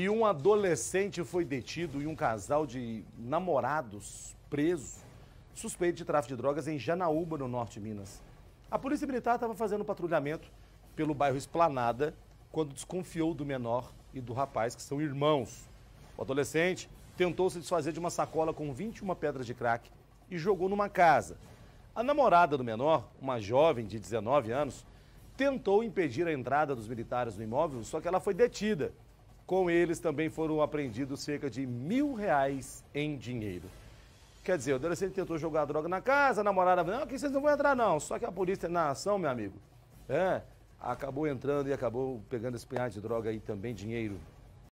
E um adolescente foi detido e um casal de namorados preso, suspeito de tráfico de drogas em Janaúba, no norte de Minas. A polícia militar estava fazendo um patrulhamento pelo bairro Esplanada quando desconfiou do menor e do rapaz, que são irmãos. O adolescente tentou se desfazer de uma sacola com 21 pedras de crack e jogou numa casa. A namorada do menor, uma jovem de 19 anos, tentou impedir a entrada dos militares no imóvel, só que ela foi detida. Com eles também foram apreendidos cerca de mil reais em dinheiro. Quer dizer, o adolescente tentou jogar droga na casa, a namorada falou, não, aqui vocês não vão entrar não. Só que a polícia na ação, meu amigo, é, acabou entrando e acabou pegando esse punhado de droga e também dinheiro.